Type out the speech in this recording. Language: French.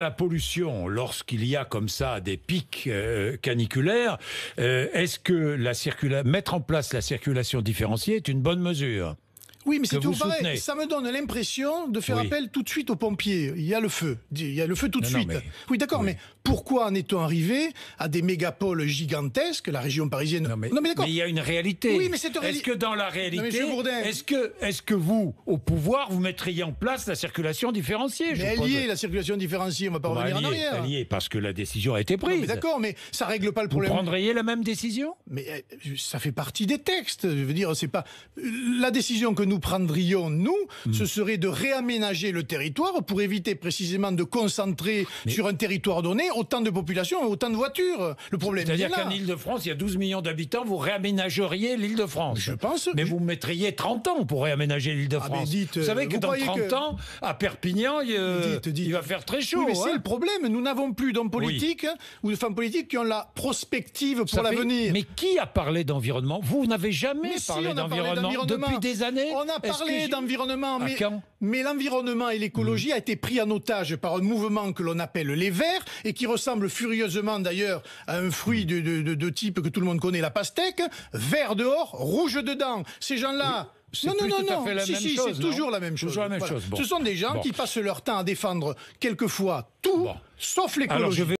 la pollution, lorsqu'il y a comme ça des pics euh, caniculaires, euh, est-ce que la mettre en place la circulation différenciée est une bonne mesure oui, mais c'est tout pareil. Ça me donne l'impression de faire appel tout de suite aux pompiers. Il y a le feu. Il y a le feu tout de suite. Oui, d'accord, mais pourquoi en est-on arrivé à des mégapoles gigantesques, la région parisienne Non, mais, d'accord. il y a une réalité. Oui, mais c'est Est-ce que dans la réalité, est-ce que, est que vous, au pouvoir, vous mettriez en place la circulation différenciée Elle y est, la circulation différenciée. On va pas revenir en arrière. Elle y est, parce que la décision a été prise. D'accord, mais ça ne règle pas le problème. Vous prendriez la même décision Mais euh, ça fait partie des textes. Je veux dire, c'est pas euh, la décision que nous prendrions, nous, hmm. ce serait de réaménager le territoire pour éviter précisément de concentrer sur un territoire donné autant de population et autant de voitures. Le problème C'est-à-dire qu'en Ile-de-France, il y a 12 millions d'habitants, vous réaménageriez lîle de france Je pense. Mais vous mettriez 30 ans pour réaménager lîle de france ah, vous savez euh, que dans 30 ans, à Perpignan, il, va faire très chaud. mais c'est hein. le problème. Nous n'avons plus d'hommes politiques hein, ou de femmes politiques qui ont la prospective pour l'avenir. Mais qui a parlé d'environnement Vous n'avez jamais parlé d'environnement depuis des années on a parlé d'environnement, mais, l'environnement et l'écologie ont mmh. a été pris en otage par un mouvement que l'on appelle les Verts et qui ressemble furieusement d'ailleurs à un fruit de, type que tout le monde connaît, la pastèque. Vert dehors, rouge dedans. Ces gens-là. c'est toujours la même chose. Ce sont des gens qui passent leur temps à défendre quelquefois tout, sauf l'écologie.